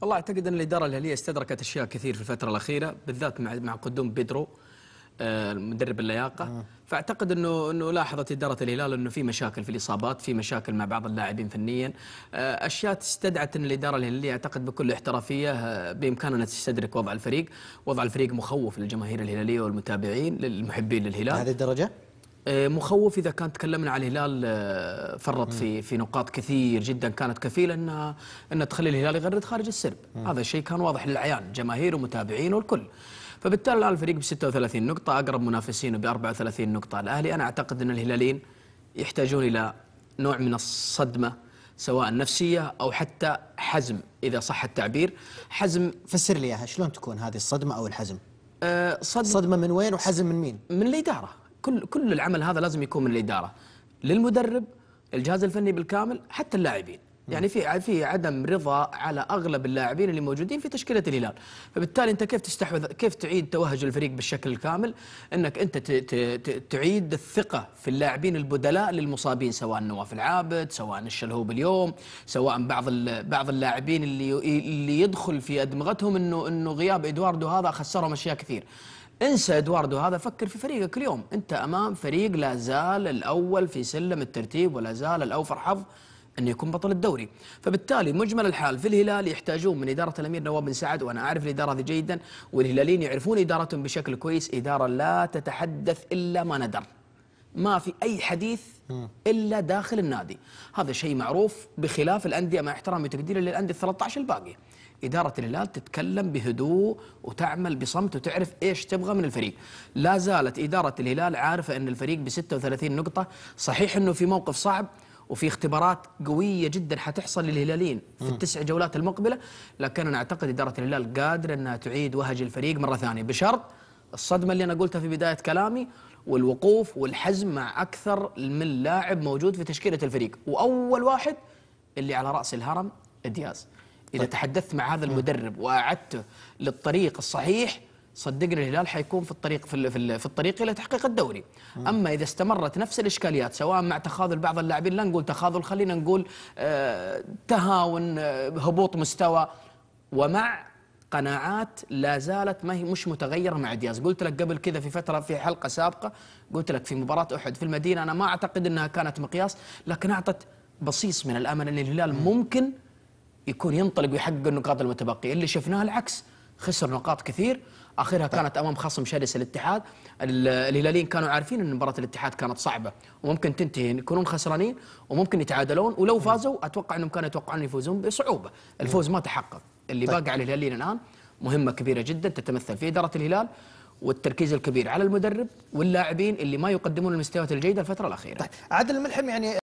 والله اعتقد ان الاداره الاهليه استدركت اشياء كثير في الفتره الاخيره بالذات مع مع قدوم بيدرو آه، المدرب اللياقه آه. فاعتقد انه انه لاحظت اداره الهلال انه في مشاكل في الاصابات في مشاكل مع بعض اللاعبين فنيا آه، اشياء استدعت ان الاداره الهلاليه اعتقد بكل احترافيه آه، بامكانها انها تستدرك وضع الفريق وضع الفريق مخوف للجماهير الهلاليه والمتابعين للمحبين للهلال هذه الدرجه آه، مخوف اذا كان تكلمنا عن الهلال آه، فرط في في نقاط كثير جدا كانت كفيله انها انها تخلي الهلال يغرد خارج السرب، هذا الشيء كان واضح للعيان جماهير ومتابعين والكل. فبالتالي الان الفريق ب 36 نقطه اقرب منافسينه ب 34 نقطه، الاهلي انا اعتقد ان الهلاليين يحتاجون الى نوع من الصدمه سواء نفسيه او حتى حزم اذا صح التعبير، حزم فسر لي اياها شلون تكون هذه الصدمه او الحزم؟ أه صدمه صدمه من وين وحزم من مين؟ من الاداره، كل كل العمل هذا لازم يكون من الاداره للمدرب الجهاز الفني بالكامل حتى اللاعبين يعني في في عدم رضا على اغلب اللاعبين اللي موجودين في تشكيله الهلال فبالتالي انت كيف تستحوذ كيف تعيد توهج الفريق بالشكل الكامل انك انت ت ت ت تعيد الثقه في اللاعبين البدلاء للمصابين سواء نواف العابد سواء الشلهوب اليوم سواء بعض بعض اللاعبين اللي اللي يدخل في ادمغتهم انه انه غياب ادواردو هذا خسرهم اشياء كثير انسى ادواردو هذا فكر في فريقك اليوم انت امام فريق لا زال الاول في سلم الترتيب ولا زال الاوفر حظ انه يكون بطل الدوري فبالتالي مجمل الحال في الهلال يحتاجون من اداره الامير نواب بن سعد وانا اعرف الاداره هذه جيدا والهلاليين يعرفون ادارتهم بشكل كويس اداره لا تتحدث الا ما ندر ما في أي حديث إلا داخل النادي هذا شيء معروف بخلاف الأندية مع احترامي وتقديري للأندية 13 الباقية إدارة الهلال تتكلم بهدوء وتعمل بصمت وتعرف إيش تبغى من الفريق لا زالت إدارة الهلال عارفة أن الفريق ب 36 نقطة صحيح أنه في موقف صعب وفي اختبارات قويه جدا حتحصل للهلاليين في التسع جولات المقبله لكن انا اعتقد اداره الهلال قادره انها تعيد وهج الفريق مره ثانيه بشرط الصدمه اللي انا قلتها في بدايه كلامي والوقوف والحزم مع أكثر من لاعب موجود في تشكيلة الفريق وأول واحد اللي على رأس الهرم دياز إذا طيب. تحدثت مع هذا المدرب وأعدته للطريق الصحيح صدقني الهلال حيكون في الطريق في في الطريق الى تحقيق الدوري، اما اذا استمرت نفس الاشكاليات سواء مع تخاذل بعض اللاعبين لا نقول تخاذل خلينا نقول آه، تهاون آه، هبوط مستوى ومع قناعات لا زالت ما هي مش متغيره مع دياز، قلت لك قبل كذا في فتره في حلقه سابقه قلت لك في مباراه احد في المدينه انا ما اعتقد انها كانت مقياس لكن اعطت بصيص من الامل ان الهلال ممكن يكون ينطلق ويحقق النقاط المتبقيه، اللي شفناه العكس خسر نقاط كثير اخرها طيب. كانت امام خصم شرس الاتحاد الهلاليين كانوا عارفين ان مباراه الاتحاد كانت صعبه وممكن تنتهي يكونون خسرانين وممكن يتعادلون ولو فازوا اتوقع انهم كانوا يتوقعون يفوزون بصعوبه الفوز ما تحقق اللي طيب. باقي على الهلاليين الان مهمه كبيره جدا تتمثل في اداره الهلال والتركيز الكبير على المدرب واللاعبين اللي ما يقدمون المستويات الجيده الفتره الاخيره. طيب عادل الملحم يعني